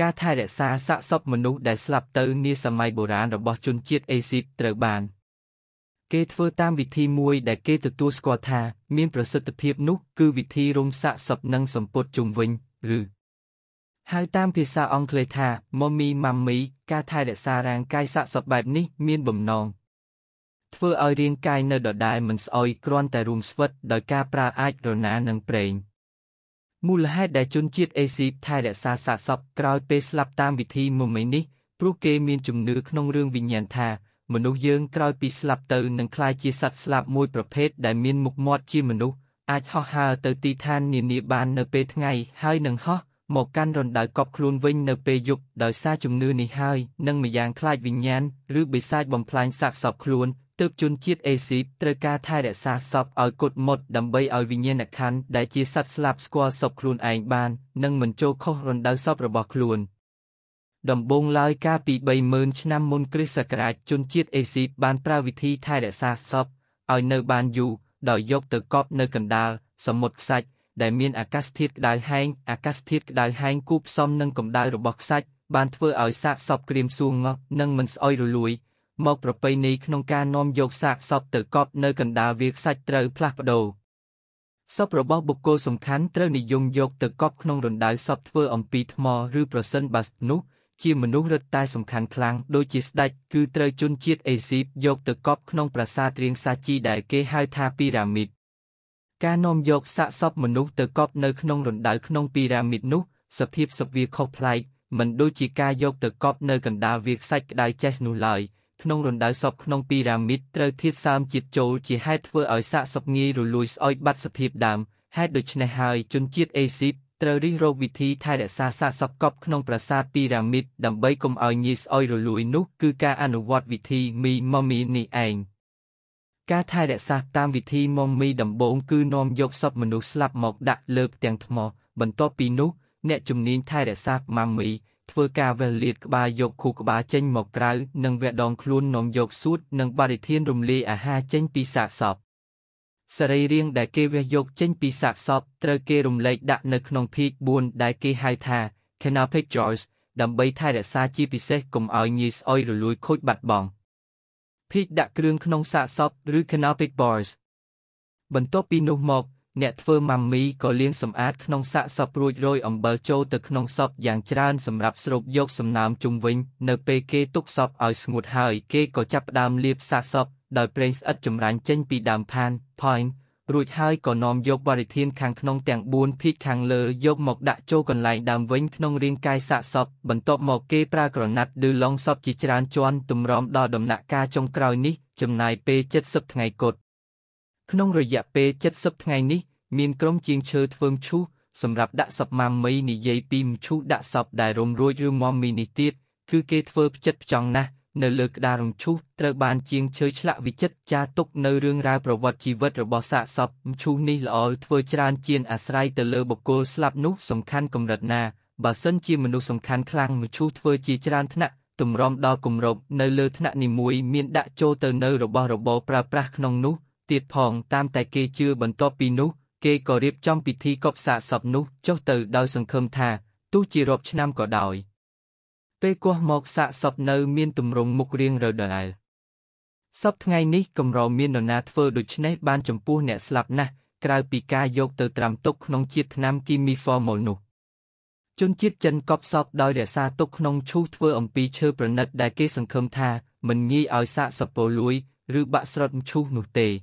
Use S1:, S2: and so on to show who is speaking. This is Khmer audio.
S1: ការថែរក្សាសាកសពមនុស្សដែលស្លាប់ទៅ នាសម័យបុរាណរបស់ជនជាតិអេស៊ីបត្រូវបានគេធ្វើតាមវិធីមួយដែលគេទទួលស្គាល់ថាមានប្រសិទ្ធភាពនោះ គឺវិធីរុំសាកសពនិងសម្ពុតជុំវិញឬហៅតាមភាសាអង់គ្លេសថា mommy mummy ការថែរក្សារាងកាយសាកសពបែបនេះមានបំណងធ្វើឲ្យរាងកាយនៅដដែលមិនស្អុយគ្រាន់តែរួមស្វិតដោយការប្រើអាចរណានិងប្រេង។មូលហេតុដែលជនជាតិអេស៊ីបថែរក្សាសាកសពក្រោយពេលស្លាប់តាមវិធីមមាញនេះព្រោះគេមានជំនឿក្នុងរឿងវិញ្ញាណថាមនុស្សយើងក្រោយពីស្លាប់ទៅនឹងក្លាយជាសត្វស្លាប់មួយប្រភេទដែលមានមុខមាត់ជាមនុស្សអាចហោះហើរទៅទីឋាននានាបាននៅពេលថ្ងៃហើយនឹងហោះមកកាន់រណ្ដៅកប់ខ្លួនវិញនៅពេលយប់ដោយសារជំនឿនេះហើយនឹងម្យ៉ាងខ្លាចវិញ្ញាណឬបិសាចបំផ្លាញសាកសពខ្លួនទើបជនជាតិអេស៊ីបត្រូវការថែរក្សាសពឲ្យគត់មុតដើម្បីឲ្យវិញ្ញាណក្ខន្ធដែលជាសត្វស្លាប់ស្គាល់សពខ្លួនឯងបាន និងមិនចូលខុសរណ្ដៅសពរបស់ខ្លួនដំបូងឡើយកាលពី30000ឆ្នាំមុនគ្រិស្តសករាជជនជាតិអេស៊ីបបានប្រើវិធីថែរក្សាសពឲ្យនៅបានយូរដោយយកទៅកប់ នៅកណ្ដាលសមុទ្រខ្សាច់ដែលមានអាកាសធាតុក្តៅហែងអាកាសធាតុក្តៅហែងគូផ្សំនឹងកម្ដៅរបស់ខ្សាច់បានធ្វើឲ្យសាកសពក្រៀមសួងងប់និងមិនស្អុយរលួយមកប្រពៃណីក្នុងការនាំយកសាកសពទៅកប់នៅកណ្ដាលវាខ្សាច់ត្រូវផ្លាស់ប្ដូរសពរបស់បុគ្គលសំខាន់ត្រូវនិយមយកទៅកប់ក្នុងរណ្ដៅសពធ្វើអំពីថ្មឬប្រសិនបើនោះជាមនុស្សរត់តែសំខាន់ខ្លាំងដូចជាស្ដេចគឺត្រូវជន់ជាតិអេស៊ីបយកទៅកប់ក្នុងប្រាសាទរៀងសាជីដែលគេហៅថាពីរ៉ាមីតការនាំយក សាកសពមនុស្សទៅកប់នៅក្នុងរណ្ដៅក្នុងពីរ៉ាមីតនោះសភាពសពវាខុសប្លែកមិនដូចជាការយកទៅកប់នៅ កណ្ដាលវាខ្សាច់ក្តៅចេះនោះឡើយក្នុងរណ្ដៅសពក្នុងពីរ៉ាមីតត្រូវធាតសើមជាតិចូលជាហេតុធ្វើឲ្យសាកសពងាយរលួយស្អុយបាត់សភាពដើមហេតុដូច្នេះហើយជនជាតិអេស៊ីបត្រូវរិះរោបវិធីថែរក្សាសាកសពកប់ក្នុងប្រាសាទពីរ៉ាមីតដើម្បីកុំឲ្យងាយស្អុយរលួយនោះ គឺការអនុវត្តវិធីមីមមីនេះឯងការថែរក្សាតាមវិធីមមីដំបូងគឺនាំយកសពមនុស្សស្លាប់មកដាក់លើផ្ទាំងថ្ម បន្ទាប់ពីនោះអ្នកជំនាញថែរក្សាម៉ាំមីធ្វើការវះលាតក្បាលយកខួរក្បាលចេញមកក្រៅនិងវះដងខ្លួននាំយកសួតនិងបរិធានរំលាយអាហារចេញពីសាកសពសរីរាង្គដែលគេវះយក ចេញ ពីសាកសពត្រូវគេរំលែកដាក់នៅក្នុងភាគ4ដែលគេហៅថា canopic jaws ដើម្បីថែរក្សាជាពិសេសកុំឲ្យងាយស្អុយរលួយខូចបាត់បង់ភាគដាក់គ្រឿងក្នុងសាកសពឬ canopic bars បន្ទាប់ពីនោះមកអ្នកធ្វើម៉ាំមីក៏លាងសម្អាតក្នុងសាកសពរួចរោយអំបិលចូលទៅក្នុងសពយ៉ាងច្រើនសម្រាប់ស្រូបយកសំណើមជុំវិញនៅពេលគេទុកសពឲ្យស្ងួតហើយគេក៏ចាប់ផ្ដើមលាបសាកសពដោយប្រេងស្អិតចម្រាញ់ចេញពីដើមផាន point រួចហើយក៏នាំយកបរិធានខាងក្នុងទាំង4ភីកខាងលើយកមកដាក់ចូលកន្លែងដើមវិញក្នុងរាងកាយសាកសពបន្ទាប់មកគេប្រើក្រណាត់ឬឡុងសពជាច្រើនជាន់ទម្រាំដល់ដំណាក់កាលចុងក្រោយនេះចំណាយពេល70ថ្ងៃគត់ក្នុងរយៈពេល70ថ្ងៃនេះមានក្រុមជាងឈើធ្វើមឈូសសម្រាប់ដាក់សពម៉ាមីនិយាយពីមឈូសដាក់សពដែលរុំរួចឬមមមីនេះទៀតគឺគេធ្វើផ្ចិតផ្ចង់ណាស់នៅលើក្តាររំឈូសត្រូវបានជាងឈើឆ្លាក់វិចិត្រចារទុកនៅរឿងរ៉ាវប្រវត្តិជីវិតរបស់សាកសពមឈូសនេះល្អធ្វើច្រើនជាងអាស្រ័យទៅលើបុគ្គលស្លាប់នោះសំខាន់កម្រិតណាបើសិនជាមនុស្សសំខាន់ខ្លាំងមឈូសធ្វើជាច្រើនថ្នាក់ទម្រាំដល់គម្របនៅលើថ្នាក់នីមួយមានដាក់ចូលទៅនៅរបស់របរប្រើប្រាស់ក្នុងនោះទៀតផងតាមតែគេជឿបន្ទាប់ពីនោះគេក៏រៀបចំពិធីកប់សាកសពនោះចុះទៅដោយសង្ឃឹមថាទោះជារាប់ឆ្នាំក៏ដោយ ពេលគោះមកសាកសពនៅមានទម្រង់មុខរៀងរដែលសពថ្ងៃនេះកម្រមាននរណាធ្វើដូច្នេះបានចំពោះអ្នកស្លាប់ណាស់ក្រៅពីការយកទៅត្រាំទុកក្នុងជាតិថ្នាំគីមីហ្វមលនោះជនជាតិចិនកប់សពដោយរក្សាទុកក្នុងឈូសធ្វើអំពីឈើប្រណិតដែលគេសង្ឃឹមថា មិនងាយឲ្យសាកសពពលួយឬបាក់ស្រុតឈូសនោះទេ។